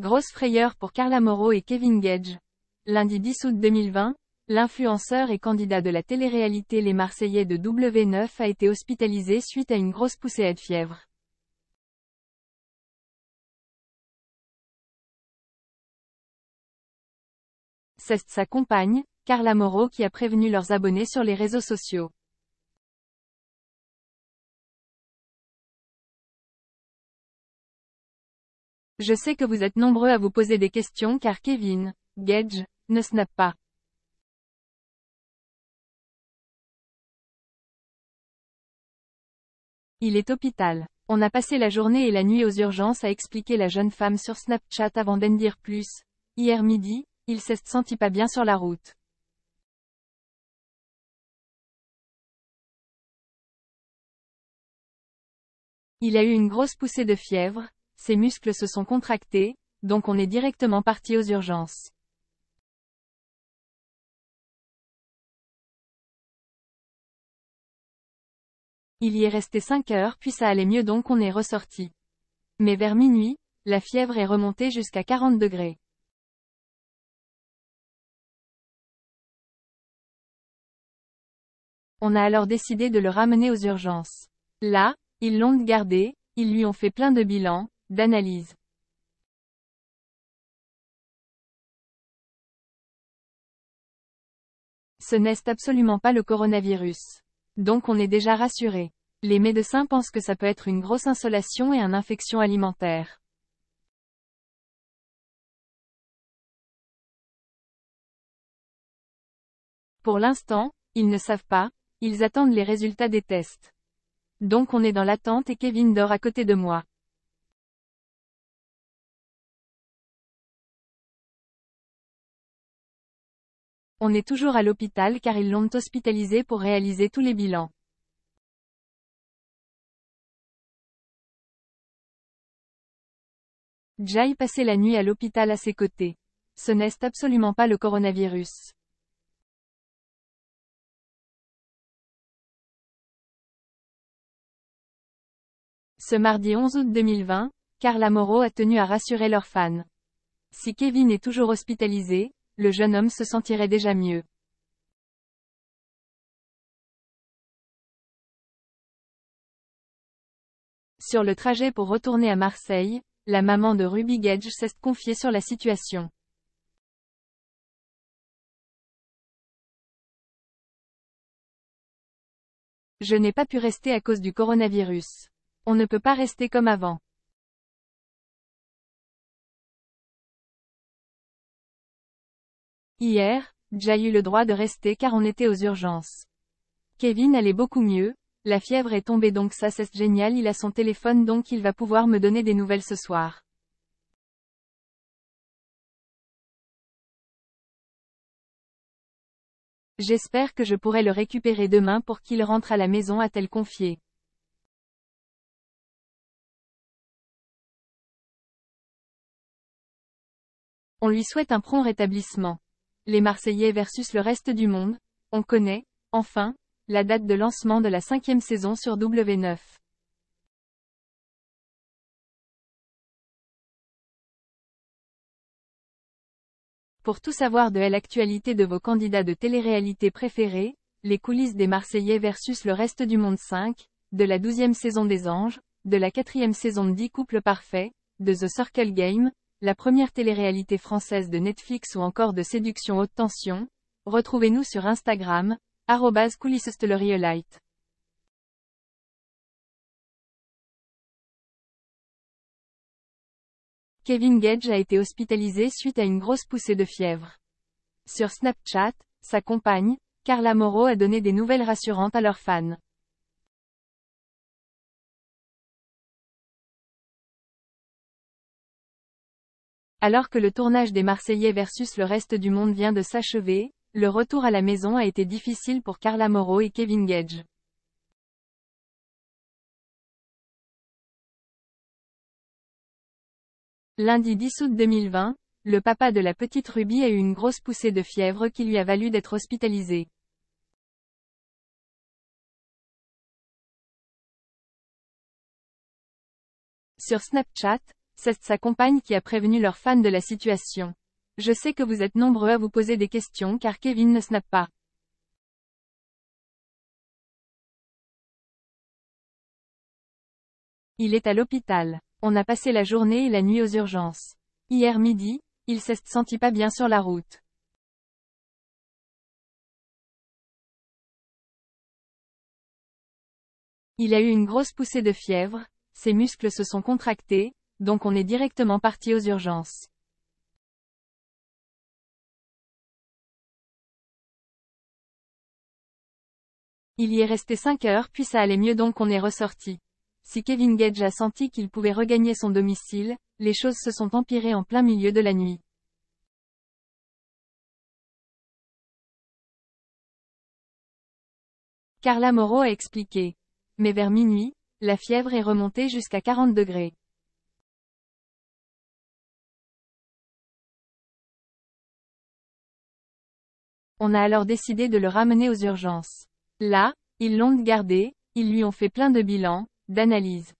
Grosse frayeur pour Carla Moreau et Kevin Gage. Lundi 10 août 2020, l'influenceur et candidat de la télé-réalité Les Marseillais de W9 a été hospitalisé suite à une grosse poussée de fièvre. C'est sa compagne, Carla Moreau qui a prévenu leurs abonnés sur les réseaux sociaux. Je sais que vous êtes nombreux à vous poser des questions car Kevin, Gage, ne snap pas. Il est hôpital. On a passé la journée et la nuit aux urgences à expliquer la jeune femme sur Snapchat avant d'en dire plus. Hier midi, il s'est senti pas bien sur la route. Il a eu une grosse poussée de fièvre, ses muscles se sont contractés, donc on est directement parti aux urgences. Il y est resté 5 heures puis ça allait mieux donc on est ressorti. Mais vers minuit, la fièvre est remontée jusqu'à 40 degrés. On a alors décidé de le ramener aux urgences. Là, ils l'ont gardé, ils lui ont fait plein de bilans, d'analyse Ce n'est absolument pas le coronavirus. Donc on est déjà rassuré. Les médecins pensent que ça peut être une grosse insolation et une infection alimentaire. Pour l'instant, ils ne savent pas, ils attendent les résultats des tests. Donc on est dans l'attente et Kevin dort à côté de moi. On est toujours à l'hôpital car ils l'ont hospitalisé pour réaliser tous les bilans. Jai passait la nuit à l'hôpital à ses côtés. Ce n'est absolument pas le coronavirus. Ce mardi 11 août 2020, Carla Moreau a tenu à rassurer leurs fans. Si Kevin est toujours hospitalisé, le jeune homme se sentirait déjà mieux. Sur le trajet pour retourner à Marseille, la maman de Ruby Gage s'est confiée sur la situation. Je n'ai pas pu rester à cause du coronavirus. On ne peut pas rester comme avant. Hier, j'ai eu le droit de rester car on était aux urgences. Kevin allait beaucoup mieux, la fièvre est tombée donc ça c'est génial il a son téléphone donc il va pouvoir me donner des nouvelles ce soir. J'espère que je pourrai le récupérer demain pour qu'il rentre à la maison a-t-elle confié. On lui souhaite un prompt rétablissement les Marseillais versus le reste du monde, on connaît, enfin, la date de lancement de la cinquième saison sur W9. Pour tout savoir de l'actualité de vos candidats de télé-réalité préférés, les coulisses des Marseillais versus le reste du monde 5, de la douzième saison des Anges, de la quatrième saison de 10 couples parfaits, de The Circle Game, la première télé-réalité française de Netflix ou encore de séduction haute tension, retrouvez-nous sur Instagram, arrobase Kevin Gage a été hospitalisé suite à une grosse poussée de fièvre. Sur Snapchat, sa compagne, Carla Moreau a donné des nouvelles rassurantes à leurs fans. Alors que le tournage des Marseillais versus le reste du monde vient de s'achever, le retour à la maison a été difficile pour Carla Moreau et Kevin Gage. Lundi 10 août 2020, le papa de la petite Ruby a eu une grosse poussée de fièvre qui lui a valu d'être hospitalisé. Sur Snapchat, c'est sa compagne qui a prévenu leurs fans de la situation. Je sais que vous êtes nombreux à vous poser des questions car Kevin ne snappe pas. Il est à l'hôpital. On a passé la journée et la nuit aux urgences. Hier midi, il s'est senti pas bien sur la route. Il a eu une grosse poussée de fièvre, ses muscles se sont contractés, donc on est directement parti aux urgences. Il y est resté 5 heures puis ça allait mieux donc on est ressorti. Si Kevin Gage a senti qu'il pouvait regagner son domicile, les choses se sont empirées en plein milieu de la nuit. Carla Moreau a expliqué. Mais vers minuit, la fièvre est remontée jusqu'à 40 degrés. On a alors décidé de le ramener aux urgences. Là, ils l'ont gardé, ils lui ont fait plein de bilans, d'analyses.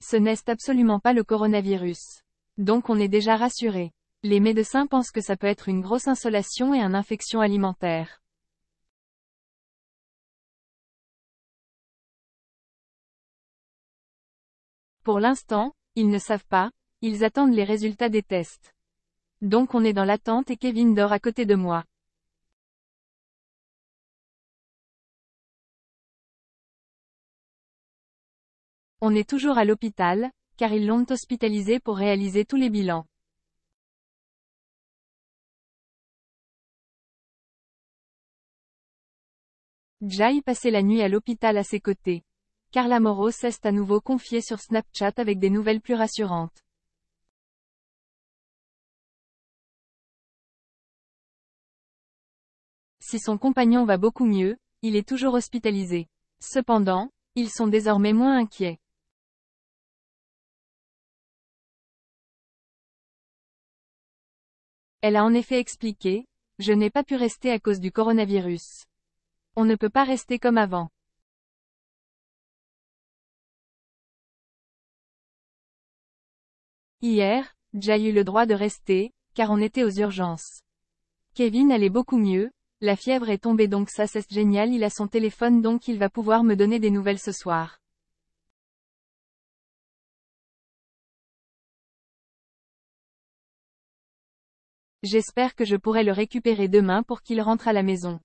Ce n'est absolument pas le coronavirus. Donc on est déjà rassuré. Les médecins pensent que ça peut être une grosse insolation et une infection alimentaire. Pour l'instant, ils ne savent pas, ils attendent les résultats des tests. Donc on est dans l'attente et Kevin dort à côté de moi. On est toujours à l'hôpital, car ils l'ont hospitalisé pour réaliser tous les bilans. Jai passait la nuit à l'hôpital à ses côtés. Carla Moro s'est à nouveau confiée sur Snapchat avec des nouvelles plus rassurantes. Si son compagnon va beaucoup mieux, il est toujours hospitalisé. Cependant, ils sont désormais moins inquiets. Elle a en effet expliqué, je n'ai pas pu rester à cause du coronavirus. On ne peut pas rester comme avant. Hier, j'ai eu le droit de rester, car on était aux urgences. Kevin allait beaucoup mieux, la fièvre est tombée donc ça c'est génial il a son téléphone donc il va pouvoir me donner des nouvelles ce soir. J'espère que je pourrai le récupérer demain pour qu'il rentre à la maison.